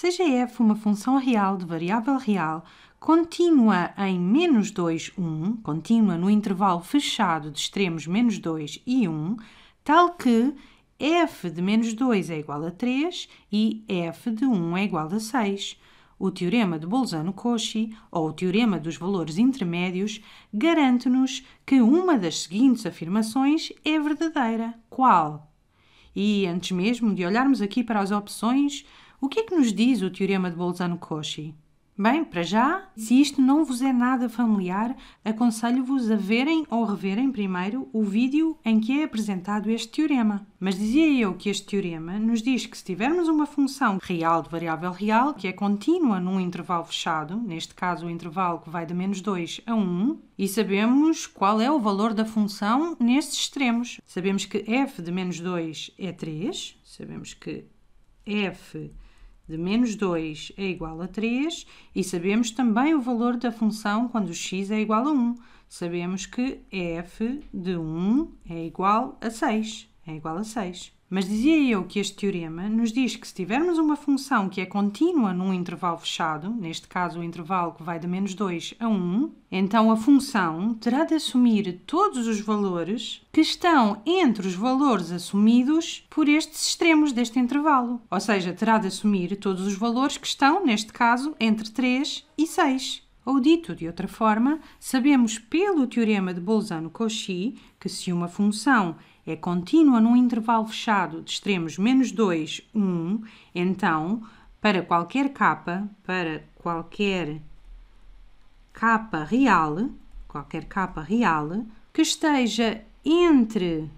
seja f uma função real de variável real contínua em menos 2, 1, contínua no intervalo fechado de extremos menos 2 e 1, tal que f de menos 2 é igual a 3 e f de 1 é igual a 6. O teorema de Bolzano-Cauchy, ou o teorema dos valores intermédios, garante-nos que uma das seguintes afirmações é verdadeira. Qual? E antes mesmo de olharmos aqui para as opções, o que é que nos diz o Teorema de Bolzano-Cauchy? Bem, para já, se isto não vos é nada familiar, aconselho-vos a verem ou reverem primeiro o vídeo em que é apresentado este teorema. Mas dizia eu que este teorema nos diz que se tivermos uma função real de variável real, que é contínua num intervalo fechado, neste caso o intervalo que vai de menos 2 a 1, e sabemos qual é o valor da função nesses extremos. Sabemos que f de menos 2 é 3, sabemos que f de menos 2 é igual a 3 e sabemos também o valor da função quando x é igual a 1. Sabemos que f de 1 é igual a 6. É igual a 6. Mas dizia eu que este teorema nos diz que se tivermos uma função que é contínua num intervalo fechado, neste caso o intervalo que vai de menos 2 a 1, então a função terá de assumir todos os valores que estão entre os valores assumidos por estes extremos deste intervalo. Ou seja, terá de assumir todos os valores que estão, neste caso, entre 3 e 6. Ou dito de outra forma, sabemos pelo teorema de Bolzano-Cauchy que se uma função é contínua num intervalo fechado de extremos menos 2, 1, então, para qualquer capa, para qualquer capa real, qualquer capa real, que esteja entre,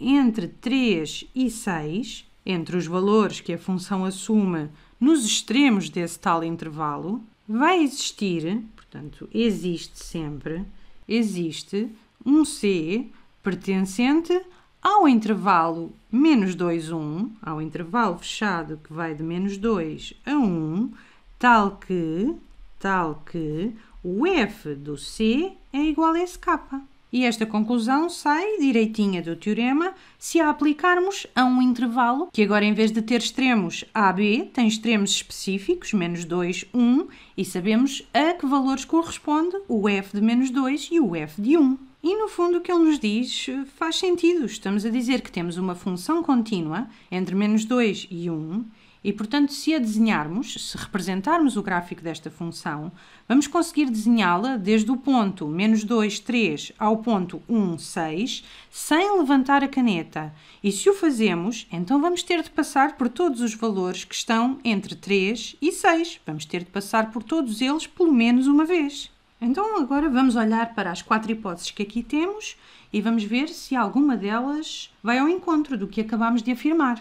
entre 3 e 6, entre os valores que a função assume nos extremos desse tal intervalo, vai existir, portanto, existe sempre, existe um C pertencente ao intervalo menos 2, 1, ao intervalo fechado que vai de menos 2 a 1, tal que, tal que o f do C é igual a esse K. E esta conclusão sai direitinha do teorema se a aplicarmos a um intervalo que agora em vez de ter extremos a b tem extremos específicos, menos 2, 1, e sabemos a que valores corresponde o f de menos 2 e o f de 1. E no fundo o que ele nos diz eh, faz sentido. Estamos a dizer que temos uma função contínua entre menos 2 e 1 e, portanto, se a desenharmos, se representarmos o gráfico desta função, vamos conseguir desenhá-la desde o ponto menos 2, 3 ao ponto 1, 6, sem levantar a caneta. E se o fazemos, então vamos ter de passar por todos os valores que estão entre 3 e 6. Vamos ter de passar por todos eles pelo menos uma vez. Então agora vamos olhar para as quatro hipóteses que aqui temos e vamos ver se alguma delas vai ao encontro do que acabámos de afirmar.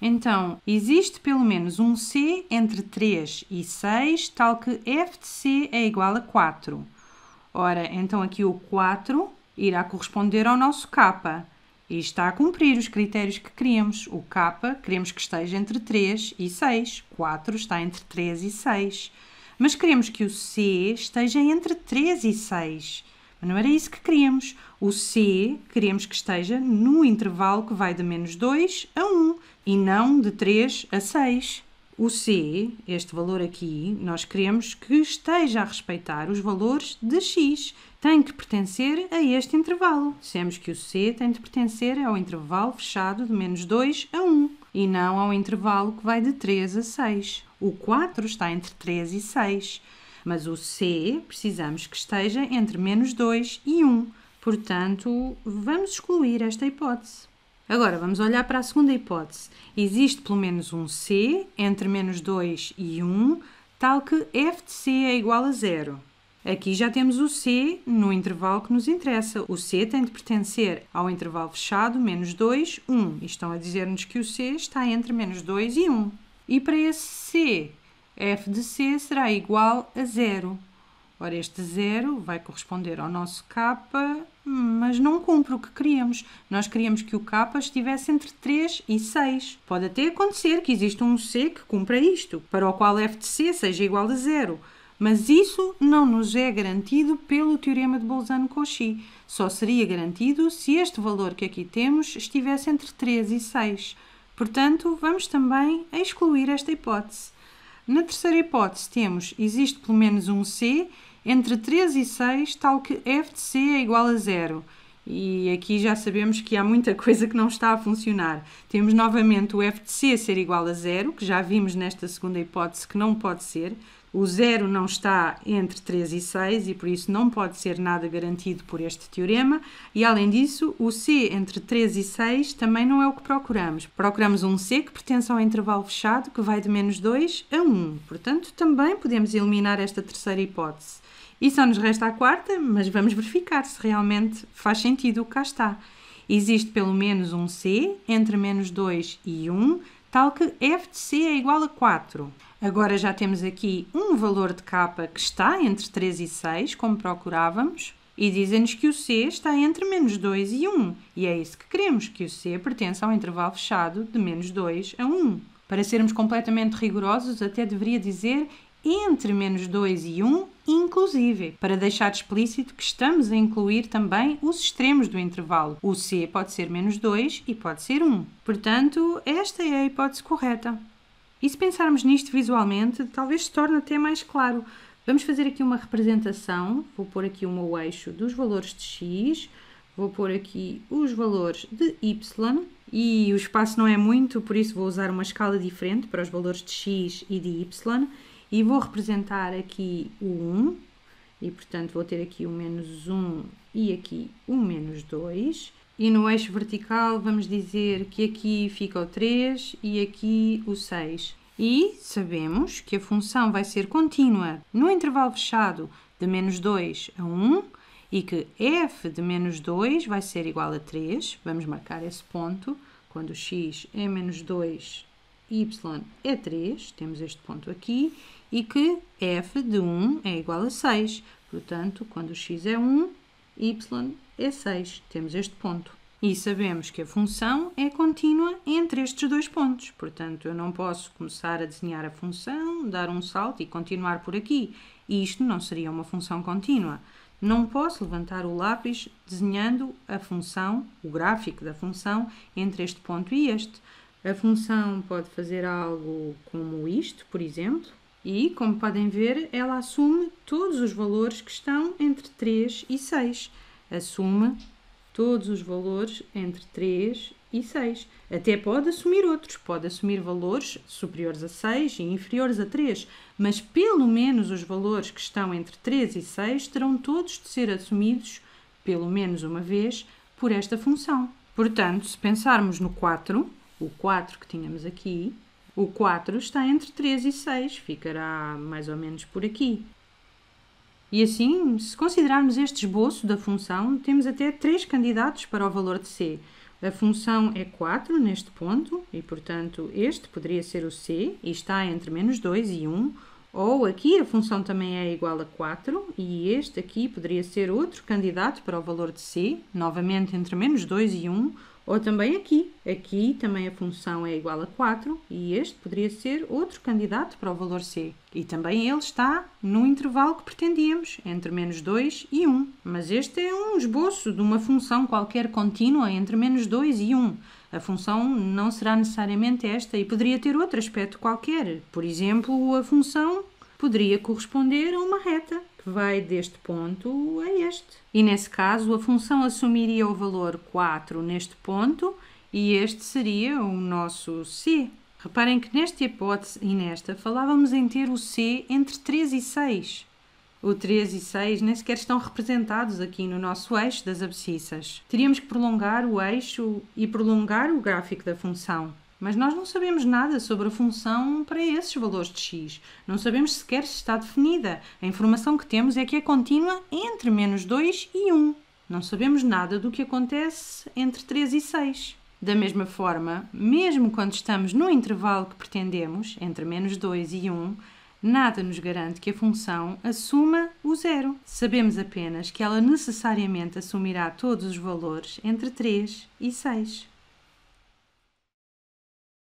Então, existe pelo menos um C entre 3 e 6, tal que f de C é igual a 4. Ora, então aqui o 4 irá corresponder ao nosso K e está a cumprir os critérios que queremos. O K queremos que esteja entre 3 e 6, 4 está entre 3 e 6 mas queremos que o C esteja entre 3 e 6. Mas não era isso que queríamos. O C queremos que esteja no intervalo que vai de menos 2 a 1 e não de 3 a 6. O C, este valor aqui, nós queremos que esteja a respeitar os valores de x. Tem que pertencer a este intervalo. Dissemos que o C tem de pertencer ao intervalo fechado de menos 2 a 1 e não ao intervalo que vai de 3 a 6. O 4 está entre 3 e 6, mas o C precisamos que esteja entre menos 2 e 1. Portanto, vamos excluir esta hipótese. Agora, vamos olhar para a segunda hipótese. Existe pelo menos um C entre menos 2 e 1, tal que f de C é igual a zero. Aqui já temos o C no intervalo que nos interessa. O C tem de pertencer ao intervalo fechado, menos 2, 1. E estão a dizer-nos que o C está entre menos 2 e 1. E para esse C, f de C será igual a zero. Ora, este zero vai corresponder ao nosso k, mas não cumpre o que queríamos. Nós queríamos que o k estivesse entre 3 e 6. Pode até acontecer que exista um C que cumpra isto, para o qual f de C seja igual a zero mas isso não nos é garantido pelo teorema de Bolzano-Cauchy. Só seria garantido se este valor que aqui temos estivesse entre 3 e 6. Portanto, vamos também excluir esta hipótese. Na terceira hipótese temos existe pelo menos um C entre 3 e 6, tal que f de C é igual a zero. E aqui já sabemos que há muita coisa que não está a funcionar. Temos novamente o f de C ser igual a zero, que já vimos nesta segunda hipótese que não pode ser. O zero não está entre 3 e 6 e por isso não pode ser nada garantido por este teorema, e além disso, o C entre 3 e 6 também não é o que procuramos. Procuramos um C que pertence ao intervalo fechado, que vai de menos 2 a 1. Portanto, também podemos eliminar esta terceira hipótese. E só nos resta a quarta, mas vamos verificar se realmente faz sentido o que cá está. Existe pelo menos um C entre menos 2 e 1, tal que f de C é igual a 4. Agora já temos aqui um valor de capa que está entre 3 e 6, como procurávamos, e dizem-nos que o C está entre menos 2 e 1, e é isso que queremos, que o C pertence ao intervalo fechado de menos 2 a 1. Para sermos completamente rigorosos, até deveria dizer entre menos 2 e 1, inclusive, para deixar explícito que estamos a incluir também os extremos do intervalo. O C pode ser menos 2 e pode ser 1. Portanto, esta é a hipótese correta. E se pensarmos nisto visualmente, talvez se torne até mais claro. Vamos fazer aqui uma representação, vou pôr aqui o meu eixo dos valores de x, vou pôr aqui os valores de y e o espaço não é muito, por isso vou usar uma escala diferente para os valores de x e de y e vou representar aqui o 1 e portanto vou ter aqui o menos 1 e aqui o menos 2 e no eixo vertical vamos dizer que aqui fica o 3 e aqui o 6. E sabemos que a função vai ser contínua no intervalo fechado de menos 2 a 1 e que f de menos 2 vai ser igual a 3. Vamos marcar esse ponto. Quando x é menos 2, y é 3. Temos este ponto aqui. E que f de 1 é igual a 6. Portanto, quando x é 1, y é 6. Temos este ponto. E sabemos que a função é contínua entre estes dois pontos. Portanto, eu não posso começar a desenhar a função, dar um salto e continuar por aqui. E isto não seria uma função contínua. Não posso levantar o lápis desenhando a função, o gráfico da função, entre este ponto e este. A função pode fazer algo como isto, por exemplo, e, como podem ver, ela assume todos os valores que estão entre 3 e 6 a soma todos os valores entre 3 e 6. Até pode assumir outros, pode assumir valores superiores a 6 e inferiores a 3, mas pelo menos os valores que estão entre 3 e 6 terão todos de ser assumidos, pelo menos uma vez, por esta função. Portanto, se pensarmos no 4, o 4 que tínhamos aqui, o 4 está entre 3 e 6, ficará mais ou menos por aqui. E assim, se considerarmos este esboço da função, temos até três candidatos para o valor de C. A função é 4 neste ponto, e portanto este poderia ser o C, e está entre menos 2 e 1, ou aqui a função também é igual a 4, e este aqui poderia ser outro candidato para o valor de C, novamente entre menos 2 e 1, ou também aqui. Aqui também a função é igual a 4 e este poderia ser outro candidato para o valor C. E também ele está no intervalo que pretendíamos, entre menos 2 e 1. Mas este é um esboço de uma função qualquer contínua entre menos 2 e 1. A função não será necessariamente esta e poderia ter outro aspecto qualquer. Por exemplo, a função poderia corresponder a uma reta vai deste ponto a este. E nesse caso, a função assumiria o valor 4 neste ponto e este seria o nosso c. Reparem que nesta hipótese e nesta falávamos em ter o c entre 3 e 6. O 3 e 6 nem sequer estão representados aqui no nosso eixo das abscissas. Teríamos que prolongar o eixo e prolongar o gráfico da função. Mas nós não sabemos nada sobre a função para esses valores de x. Não sabemos sequer se está definida. A informação que temos é que é contínua entre menos 2 e 1. Não sabemos nada do que acontece entre 3 e 6. Da mesma forma, mesmo quando estamos no intervalo que pretendemos, entre menos 2 e 1, nada nos garante que a função assuma o zero. Sabemos apenas que ela necessariamente assumirá todos os valores entre 3 e 6.